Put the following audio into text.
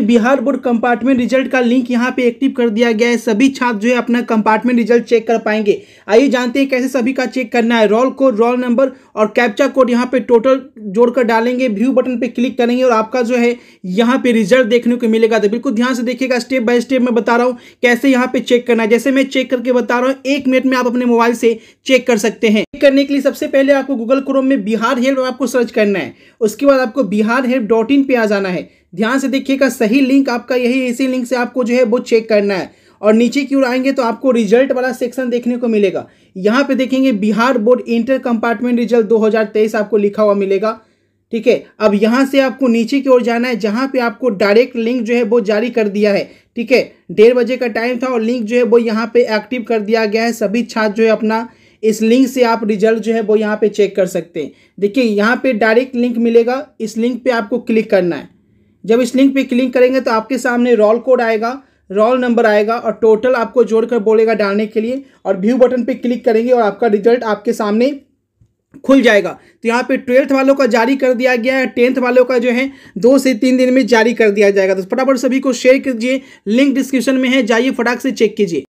Bihar board compartment result का link यहाँ पे एक्टिव कर दिया गया है सभी छात्र जो है अपना कंपार्टमेंट रिजल्ट चेक कर पाएंगे आइए जानते हैं कैसे सभी का चेक करना है रोल कोड रोल नंबर और कैप्चा कोड यहाँ पे टोटल जोड़कर डालेंगे व्यू बटन पे क्लिक करेंगे और आपका जो है यहाँ पे रिजल्ट देखने को मिलेगा तो बिल्कुल ध्यान से देखिएगा स्टेप बाय स्टेप मैं बता रहा हूँ कैसे यहाँ पे चेक करना है जैसे मैं चेक करके बता रहा हूँ एक मिनट में आप अपने मोबाइल से चेक कर सकते हैं चेक करने के लिए सबसे पहले आपको गूगल क्रोम में बिहार हेल्प आपको सर्च करना है उसके बाद आपको बिहार हेल्प डॉट इन पे आ जाना है ध्यान से देखिएगा सही लिंक आपका यही इसी लिंक से आपको जो है वो चेक करना है और नीचे की ओर आएंगे तो आपको रिजल्ट वाला सेक्शन देखने को मिलेगा यहाँ पे देखेंगे Bihar board inter compartment result 2023 आपको लिखा हुआ मिलेगा ठीक है अब यहाँ से आपको नीचे की ओर जाना है जहाँ पे आपको डायरेक्ट लिंक जो है वो जारी कर दिया है ठीक है डेढ़ बजे का टाइम था और लिंक जो है वो यहाँ पे एक्टिव कर दिया गया है सभी छात्र जो है अपना इस लिंक से आप रिजल्ट जो है वो यहाँ पे चेक कर सकते हैं देखिए यहाँ पे डायरेक्ट लिंक मिलेगा इस लिंक पर आपको क्लिक करना है जब इस लिंक पे क्लिक करेंगे तो आपके सामने रोल कोड आएगा रोल नंबर आएगा और टोटल आपको जोड़कर बोलेगा डालने के लिए और व्यू बटन पे क्लिक करेंगे और आपका रिजल्ट आपके सामने खुल जाएगा तो यहाँ पे ट्वेल्थ वालों का जारी कर दिया गया है टेंथ वालों का जो है दो से तीन दिन में जारी कर दिया जाएगा तो फटाफट सभी को शेयर कीजिए लिंक डिस्क्रिप्शन में है जाइए फटाक से चेक कीजिए